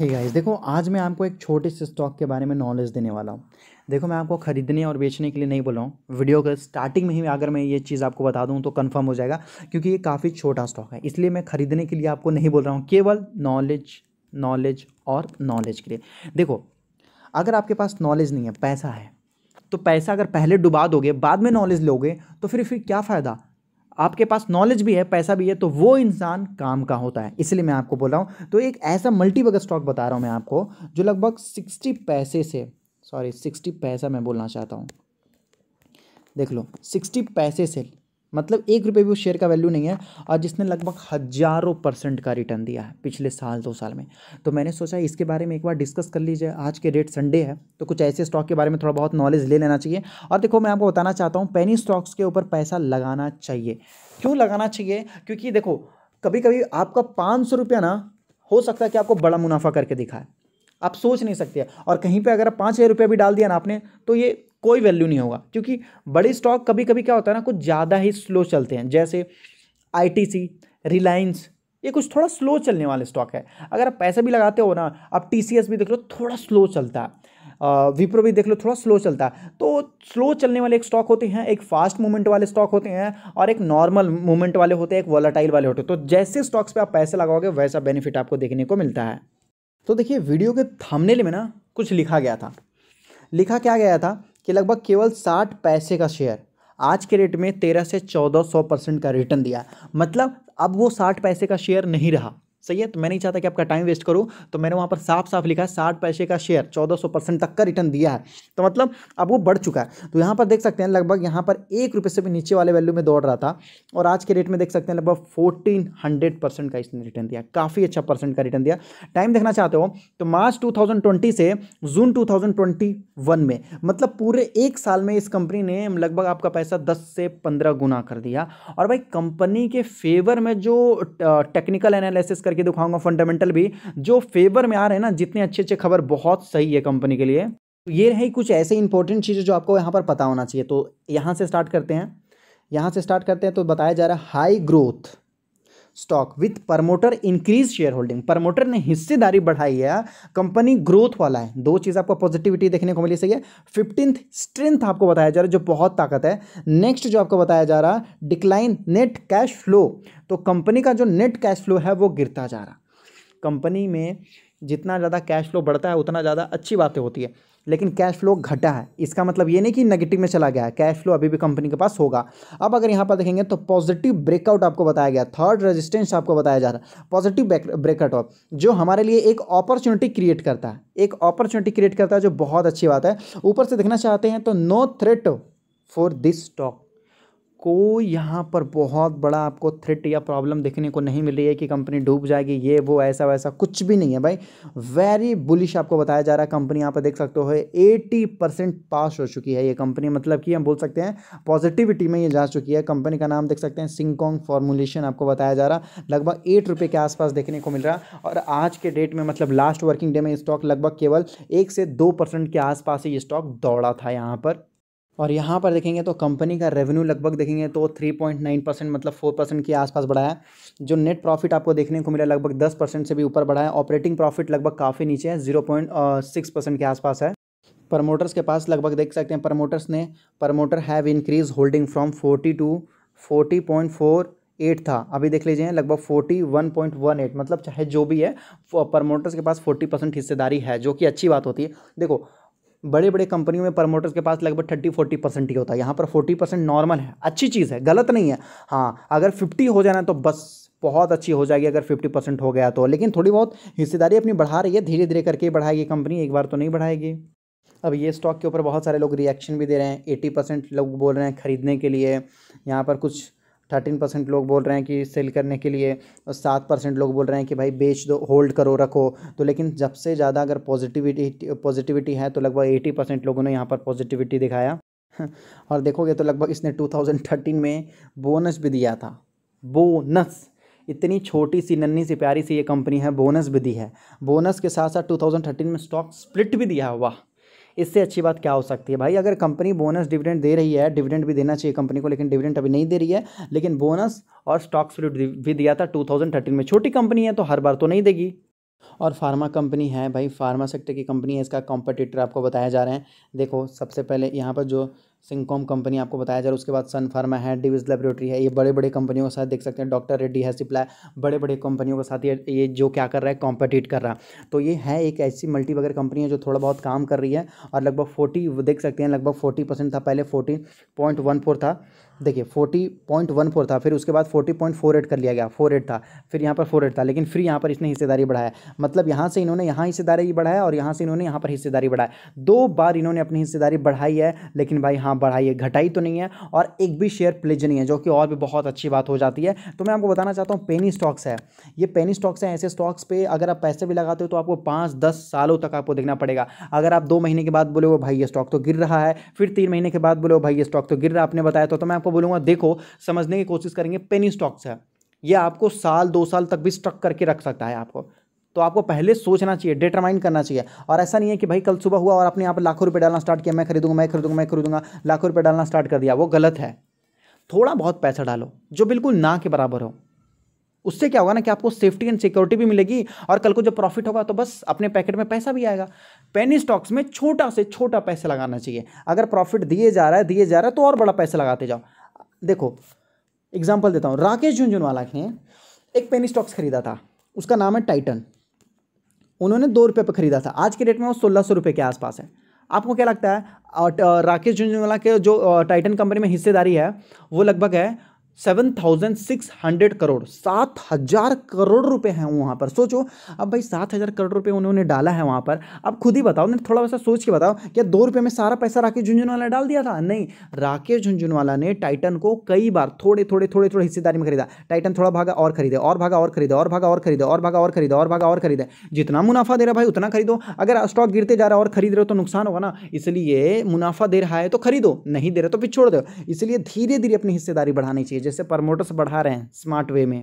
हे hey guys देखो आज मैं आपको एक छोटे से स्टॉक के बारे में नॉलेज देने वाला हूँ देखो मैं आपको ख़रीदने और बेचने के लिए नहीं बोल रहा हूँ वीडियो के स्टार्टिंग में ही अगर मैं ये चीज़ आपको बता दूँ तो कंफर्म हो जाएगा क्योंकि ये काफ़ी छोटा स्टॉक है इसलिए मैं ख़रीदने के लिए आपको नहीं बोल रहा हूँ केवल नॉलेज नॉलेज और नॉलेज के लिए देखो अगर आपके पास नॉलेज नहीं है पैसा है तो पैसा अगर पहले डुबा दोगे बाद में नॉलेज लोगे तो फिर फिर क्या फ़ायदा आपके पास नॉलेज भी है पैसा भी है तो वो इंसान काम का होता है इसलिए मैं आपको बोल रहा हूँ तो एक ऐसा मल्टीबग स्टॉक बता रहा हूँ मैं आपको जो लगभग सिक्सटी पैसे से सॉरी सिक्सटी पैसा मैं बोलना चाहता हूँ देख लो सिक्सटी पैसे से मतलब एक रुपये भी उस शेयर का वैल्यू नहीं है और जिसने लगभग हज़ारों परसेंट का रिटर्न दिया है पिछले साल दो साल में तो मैंने सोचा इसके बारे में एक बार डिस्कस कर लीजिए आज के डेट संडे है तो कुछ ऐसे स्टॉक के बारे में थोड़ा बहुत नॉलेज ले लेना चाहिए और देखो मैं आपको बताना चाहता हूँ पेनी स्टॉक्स के ऊपर पैसा लगाना चाहिए क्यों लगाना चाहिए क्योंकि देखो कभी कभी आपका पाँच सौ रुपया ना हो सकता है कि आपको बड़ा मुनाफा करके दिखाए आप सोच नहीं सकते और कहीं पे अगर पाँच हज़ार रुपये भी डाल दिया ना आपने तो ये कोई वैल्यू नहीं होगा क्योंकि बड़े स्टॉक कभी कभी क्या होता है ना कुछ ज़्यादा ही स्लो चलते हैं जैसे आई रिलायंस ये कुछ थोड़ा स्लो चलने वाले स्टॉक है अगर आप पैसे भी लगाते हो ना आप टी भी देख लो थोड़ा स्लो चलता है विप्रो भी देख लो थोड़ा स्लो चलता है तो स्लो चलने वाले एक स्टॉक होते हैं एक फास्ट मूवमेंट वाले स्टॉक होते हैं और एक नॉर्मल मूवमेंट वाले होते हैं एक वॉलाटाइल वाले होते हैं तो जैसे स्टॉक्स पे आप पैसे लगाओगे वैसा बेनिफिट आपको देखने को मिलता है तो देखिए वीडियो के थंबनेल में ना कुछ लिखा गया था लिखा क्या गया था कि लगभग केवल साठ पैसे का शेयर आज के रेट में तेरह से चौदह सौ परसेंट का रिटर्न दिया मतलब अब वो साठ पैसे का शेयर नहीं रहा सही है तो मैं नहीं चाहता कि आपका टाइम वेस्ट करूँ तो मैंने वहाँ पर साफ साफ लिखा है साठ पैसे का शेयर चौदह परसेंट तक का रिटर्न दिया है तो मतलब अब वो बढ़ चुका है तो यहाँ पर देख सकते हैं लगभग यहाँ पर एक रुपये से भी नीचे वाले वैल्यू में दौड़ रहा था और आज के रेट में देख सकते हैं लगभग फोर्टीन हंड्रेड परसेंट का इसने रिटर्न दिया काफ़ी अच्छा परसेंट का रिटर्न दिया टाइम देखना चाहते हो तो मार्च ट्वेंटी से जून वन में मतलब पूरे एक साल में इस कंपनी ने लगभग आपका पैसा दस से पंद्रह गुना कर दिया और भाई कंपनी के फेवर में जो टेक्निकल एनालिसिस करके करके दिखाऊंगा फंडामेंटल भी जो फेवर में आ रहे हैं ना जितने अच्छे अच्छे खबर बहुत सही है कंपनी के लिए तो ये रही कुछ ऐसे इंपॉर्टेंट चीज़ें जो आपको यहाँ पर पता होना चाहिए तो यहाँ से स्टार्ट करते हैं यहाँ से स्टार्ट करते हैं तो बताया जा रहा है high growth stock with promoter increase share holding promoter ने हिस्सेदारी बढ़ाई है कंपनी ग्रोथ वाला है दो चीज़ आपको पॉजिटिविटी देखने को मिली सही है फिफ्टींथ स्ट्रेंथ आपको बताया जा रहा है जो बहुत ताकत है नेक्स्ट जो आपको बताया जा रहा है डिक्लाइन नेट कैश फ्लो तो कंपनी का जो नेट कैश फ्लो है वो गिरता जा रहा कंपनी में जितना ज़्यादा कैश फ्लो बढ़ता है उतना ज़्यादा अच्छी बातें होती है लेकिन कैश फ्लो घटा है इसका मतलब ये नहीं कि नेगेटिव में चला गया है कैश फ्लो अभी भी कंपनी के पास होगा अब अगर यहाँ पर देखेंगे तो पॉजिटिव ब्रेकआउट आपको बताया गया थर्ड रेजिस्टेंस आपको बताया जा रहा है पॉजिटिव ब्रेकआउट जो हमारे लिए एक अपॉर्चुनिटी क्रिएट करता है एक अपॉर्चुनिटी क्रिएट करता है जो बहुत अच्छी बात है ऊपर से देखना चाहते हैं तो no threat for this stock को यहाँ पर बहुत बड़ा आपको थ्रेट या प्रॉब्लम देखने को नहीं मिल रही है कि कंपनी डूब जाएगी ये वो ऐसा वैसा कुछ भी नहीं है भाई वेरी बुलिश आपको बताया जा रहा है कंपनी यहाँ पर देख सकते हो एटी परसेंट पास हो चुकी है ये कंपनी मतलब कि हम बोल सकते हैं पॉजिटिविटी में ये जा चुकी है कंपनी का नाम देख सकते हैं सिंगकॉन्ग फॉर्मुलेशन आपको बताया जा रहा लगभग एट रुपये के आसपास देखने को मिल रहा और आज के डेट में मतलब लास्ट वर्किंग डे में स्टॉक लगभग केवल एक से दो परसेंट के आसपास ही ये स्टॉक दौड़ा था यहाँ पर और यहाँ पर देखेंगे तो कंपनी का रेवेन्यू लगभग देखेंगे तो 3.9 परसेंट मतलब 4 परसेंट के आसपास बढ़ा है जो नेट प्रॉफिट आपको देखने को मिला लगभग 10 परसेंट से भी ऊपर बढ़ा है ऑपरेटिंग प्रॉफिट लगभग काफ़ी नीचे है 0.6 परसेंट के आसपास है प्रमोटर्स के पास लगभग देख सकते हैं प्रमोटर्स ने promoter have increase holding from forty to forty point four eight था अभी देख लीजिए लगभग forty one point one eight मतलब चाहे जो भी है प्रमोटर्स के पास फोर्टी परसेंट हिस्सेदारी है जो कि अच्छी बात होती है देखो बड़े बड़े कंपनियों में प्रमोटर्स के पास लगभग थर्टी फोर्टी परसेंट ही होता है यहाँ पर फोर्टी परसेंट नॉर्मल है अच्छी चीज़ है गलत नहीं है हाँ अगर फिफ्टी हो जाना तो बस बहुत अच्छी हो जाएगी अगर फिफ्टी परसेंट हो गया तो लेकिन थोड़ी बहुत हिस्सेदारी अपनी बढ़ा रही है धीरे धीरे करके बढ़ाएगी कंपनी एक बार तो नहीं बढ़ाएगी अब ये स्टॉक के ऊपर बहुत सारे लोग रिएक्शन भी दे रहे हैं एटी परसेंट लोग बोल रहे हैं ख़रीदने के लिए यहाँ पर कुछ थर्टीन परसेंट लोग बोल रहे हैं कि सेल करने के लिए और सात परसेंट लोग बोल रहे हैं कि भाई बेच दो होल्ड करो रखो तो लेकिन जब से ज़्यादा अगर पॉजिटिविटी पॉजिटिविटी है तो लगभग एटी परसेंट लोगों ने यहाँ पर पॉजिटिविटी दिखाया और देखोगे तो लगभग इसने टू थाउजेंड थर्टीन में बोनस भी दिया था बोनस इतनी छोटी सी नन्नी सी प्यारी सी ये कंपनी है बोनस भी दी है बोनस के साथ साथ टू थाउज़ेंड थर्टीन में स्टॉक स्प्लिट भी दिया हुआ इससे अच्छी बात क्या हो सकती है भाई अगर कंपनी बोनस डिविडेंड दे रही है डिविडेंड भी देना चाहिए कंपनी को लेकिन डिविडेंड अभी नहीं दे रही है लेकिन बोनस और स्टॉक्स भी दिया था टू में छोटी कंपनी है तो हर बार तो नहीं देगी और फार्मा कंपनी है भाई फार्मा सेक्टर की कंपनी है इसका कॉम्पिटिटर आपको बताया जा रहे हैं देखो सबसे पहले यहाँ पर जो सिंकॉम कंपनी आपको बताया जा रहा है उसके बाद सन फार्मा है डिविज लेबोरेटरी है ये बड़े बड़े कंपनियों के साथ देख सकते हैं डॉक्टर रेड्डी है सिप्लाई बड़े बड़े कंपनियों के साथ ये ये जो क्या कर रहा है कॉम्पिटिट कर रहा है तो ये है एक ऐसी मल्टी वगैरह कंपनी है जो थोड़ा बहुत काम कर रही है और लगभग फोर्टी देख सकते हैं लगभग फोर्टी परसेंट था पहले फोर्टी पॉइंट वन फोर था देखिए फोर्टी पॉइंट वन फोर था फिर उसके बाद फोर्टी पॉइंट फोर एट कर लिया गया फोर एट था फिर यहाँ पर फोर एट था लेकिन फिर यहाँ पर इसने हिस्सेदारी बढ़ाया मतलब यहाँ से इन्होंने यहाँ हिस्सेदारी बढ़ाया और यहाँ से इन्होंने यहाँ पर हिस्सेदारी बढ़ाया दो बार इन्होंने अपनी हिस्सेदारी बढ़ाई है लेकिन भाई हाँ बढ़ाई है घटाई तो नहीं है और एक भी शेयर प्लेज नहीं है जो कि और भी बहुत अच्छी बात हो जाती है तो मैं आपको बताना चाहता हूँ पेनी स्टॉक्स है ये पेनी स्टॉक्स हैं ऐसे स्टॉक्स पर अगर आप पैसे भी लगाते हो तो आपको पाँच दस सालों तक आपको देखना पड़ेगा अगर आप दो महीने के बाद बोले वो भाई ये स्टॉक तो गिर रहा है फिर तीन महीने के बाद बोले भाई ये स्टॉक तो गिर रहा है आपने बताया तो, तो मैं आपको आपको बोलूँगा देखो समझने की कोशिश करेंगे पेनी स्टॉक्स है ये आपको साल दो साल तक भी स्ट्रक करके रख सकता है आपको तो आपको पहले सोचना चाहिए डिटरमाइन करना चाहिए और ऐसा नहीं है कि भाई कल सुबह हुआ और आपने यहाँ पर लाखों रुपये डालना स्टार्ट किया मैं खरीदूंगा मैं खरीदूंगा मैं खरीदूंगा लाखों रुपये डालना स्टार्ट कर दिया वो गलत है थोड़ा बहुत पैसा डालो जो बिल्कुल ना के बराबर हो उससे क्या होगा ना कि आपको सेफ्टी एंड सिक्योरिटी भी मिलेगी और कल को जब प्रॉफिट होगा तो बस अपने पैकेट में पैसा भी आएगा पेनी स्टॉक्स में छोटा से छोटा पैसा लगाना चाहिए अगर प्रॉफिट दिए जा रहा है दिए जा रहा है तो और बड़ा पैसा लगाते जाओ देखो एग्जाम्पल देता हूँ राकेश झुंझुनवाला ने एक पेनी स्टॉक्स खरीदा था उसका नाम है टाइटन उन्होंने दो रुपये पर खरीदा था आज के डेट में वो सोलह सौ रुपये के आसपास है आपको क्या लगता है राकेश झुंझुनवाला के जो टाइटन कंपनी में हिस्सेदारी है वो लगभग है seven thousand six hundred crore सात हज़ार करोड़ रुपए हैं वहाँ पर सोचो अब भाई सात हज़ार करोड़ रुपए उन्होंने डाला है वहां पर अब खुद ही बताओ नहीं थोड़ा सा सोच के बताओ क्या दो रुपये में सारा पैसा राकेश झुंझुनवाला ने डाल दिया था नहीं राकेश झुंझुनवाला ने टाइटन को कई बार थोड़े थोड़े थोड़े थोड़े हिस्सेदारी में खरीदा टाइटन थोड़ा भागा और खरीदे और भागा और खरीदे और भागा और खरीदा और भागा और खरीदा और भागा और खरीदे जितना मुनाफा दे रहा भाई उतना खरीदो अगर स्टॉक गिरते जा रहा और खरीद रहे हो तो नुकसान होगा ना इसलिए मुनाफा दे रहा है तो खरीदो नहीं दे रहे तो फिर छोड़ दो इसलिए धीरे धीरे अपनी हिस्सेदारी बढ़ानी चाहिए जैसे प्रमोटर्स बढ़ा रहे हैं स्मार्ट वे में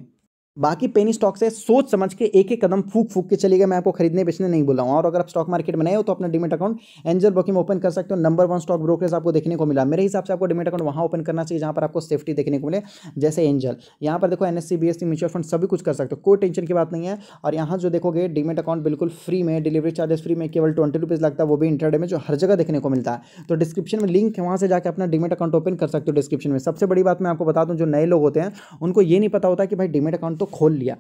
बाकी पेनी स्टॉक से सोच समझ के एक एक कदम फूक फूक के चलेगा मैं आपको खरीदने बेचने नहीं बोला हूँ और अगर आप स्टॉक मार्केट में नए हो तो अपना demat account Angel Broking open कर सकते हो नंबर वन स्टॉक ब्रोकरेज आपको देखने को मिला मेरे हिसाब से आपको डिमेट अकाउंट वहाँ ओपन करना चाहिए जहाँ पर आपको सेफ्टी देखने को मिले जैसे एंजल यहाँ पर देखो एन एस म्यूचुअल फंड सभी कुछ कर सकते हो कोई टेंशन की बात नहीं है और यहाँ जो देखोगे डिमेट अकाउंट बिल्कुल फ्री में डिलीवरी चार्जेस फ्री में केवल ट्वेंटी रुपीज़ लगता है वो भी इंटरडे में जो हर जगह देखने को मिलता है तो डिस्क्रिप्शन में लिंक है वहाँ से जाकर अपना डिमेट अकाउंट ओपन कर सकते हो डिस्क्रिप्शन में सबसे बड़ी बात मैं आपको बता दूँ जो नए लोग होते हैं उनको ये नहीं पता होता कि भाई डिमेट अकाउंट तो खोल लिया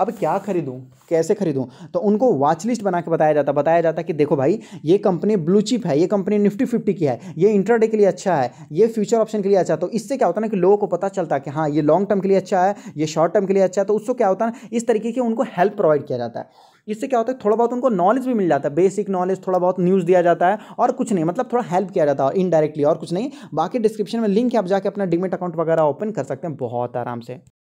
अब क्या खरीदूँ कैसे खरीदूँ तो उनको वॉच लिस्ट बना के बताया जाता बताया जाता कि देखो भाई ये कंपनी ब्लू चिप है ये कंपनी निफ्टी फिफ्टी की है ये इंटरडे के लिए अच्छा है ये फ्यूचर ऑप्शन के लिए अच्छा तो इससे क्या होता है ना कि लोगों को पता चलता है कि हाँ ये लॉन्ग टर्म के लिए अच्छा है ये शॉर्ट टर्म के लिए अच्छा है तो उससे क्या होता है ना इस तरीके की उनको हेल्प प्रोवाइड किया जाता है इससे क्या होता है थोड़ा बहुत उनको नॉलेज भी मिल जाता है बेसिक नॉलेज थोड़ा बहुत न्यूज़ दिया जाता है और कुछ नहीं मतलब थोड़ा हेल्प किया जाता है इनडायरेक्टली और कुछ नहीं बाकी डिस्क्रिप्शन में लिंक है आप जाके अपना डिमेट अकाउंट वगैरह ओपन कर सकते हैं बहुत आराम से